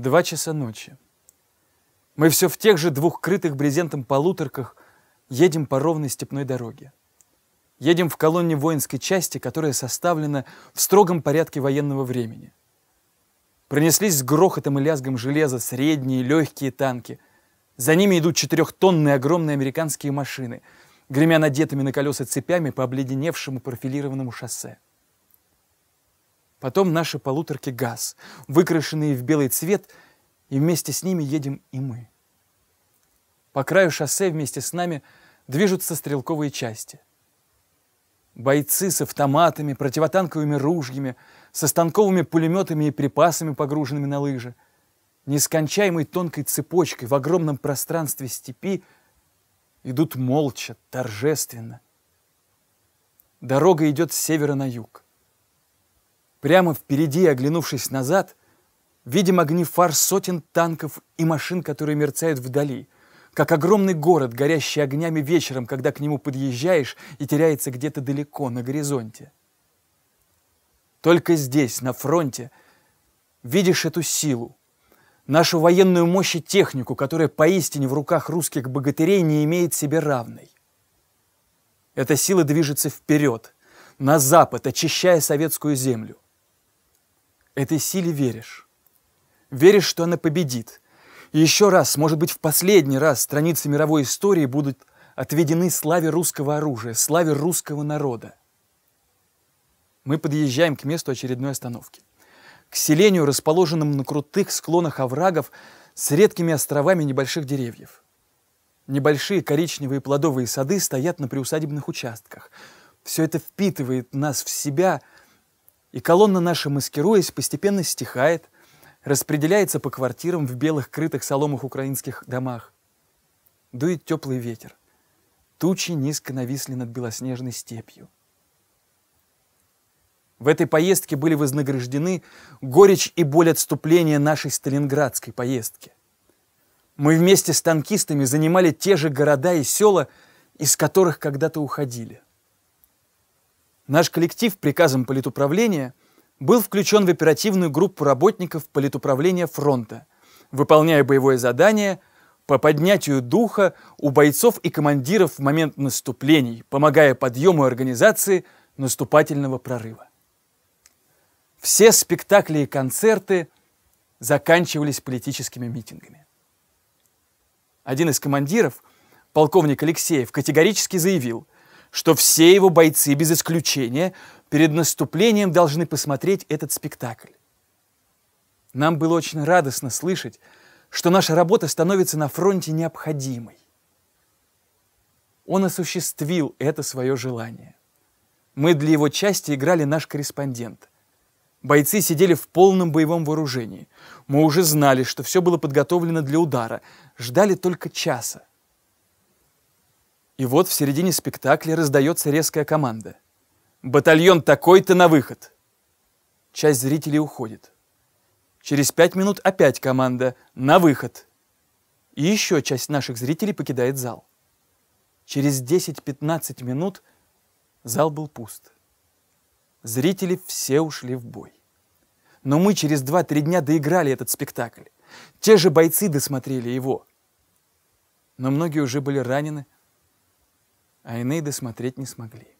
Два часа ночи. Мы все в тех же двух крытых брезентом полуторках едем по ровной степной дороге. Едем в колонне воинской части, которая составлена в строгом порядке военного времени. Пронеслись с грохотом и лязгом железа средние легкие танки. За ними идут четырехтонные огромные американские машины, гремя надетыми на колеса цепями по обледеневшему профилированному шоссе. Потом наши полуторки ГАЗ, выкрашенные в белый цвет, и вместе с ними едем и мы. По краю шоссе вместе с нами движутся стрелковые части. Бойцы с автоматами, противотанковыми ружьями, со станковыми пулеметами и припасами, погруженными на лыжи. Нескончаемой тонкой цепочкой в огромном пространстве степи идут молча, торжественно. Дорога идет с севера на юг. Прямо впереди, оглянувшись назад, видим огни фар сотен танков и машин, которые мерцают вдали, как огромный город, горящий огнями вечером, когда к нему подъезжаешь и теряется где-то далеко на горизонте. Только здесь, на фронте, видишь эту силу, нашу военную мощь и технику, которая поистине в руках русских богатырей не имеет себе равной. Эта сила движется вперед, на запад, очищая советскую землю – этой силе веришь. Веришь, что она победит. И еще раз, может быть, в последний раз страницы мировой истории будут отведены славе русского оружия, славе русского народа. Мы подъезжаем к месту очередной остановки. К селению, расположенному на крутых склонах оврагов с редкими островами небольших деревьев. Небольшие коричневые плодовые сады стоят на приусадебных участках. Все это впитывает нас в себя – и колонна наша, маскируясь, постепенно стихает, распределяется по квартирам в белых крытых соломах украинских домах. Дует теплый ветер. Тучи низко нависли над белоснежной степью. В этой поездке были вознаграждены горечь и боль отступления нашей сталинградской поездки. Мы вместе с танкистами занимали те же города и села, из которых когда-то уходили – Наш коллектив приказом политуправления был включен в оперативную группу работников политуправления фронта, выполняя боевое задание по поднятию духа у бойцов и командиров в момент наступлений, помогая подъему организации наступательного прорыва. Все спектакли и концерты заканчивались политическими митингами. Один из командиров, полковник Алексеев, категорически заявил, что все его бойцы без исключения перед наступлением должны посмотреть этот спектакль. Нам было очень радостно слышать, что наша работа становится на фронте необходимой. Он осуществил это свое желание. Мы для его части играли наш корреспондент. Бойцы сидели в полном боевом вооружении. Мы уже знали, что все было подготовлено для удара, ждали только часа. И вот в середине спектакля раздается резкая команда. «Батальон такой-то на выход!» Часть зрителей уходит. Через пять минут опять команда «На выход!» И еще часть наших зрителей покидает зал. Через 10-15 минут зал был пуст. Зрители все ушли в бой. Но мы через 2-3 дня доиграли этот спектакль. Те же бойцы досмотрели его. Но многие уже были ранены, а иные досмотреть не смогли.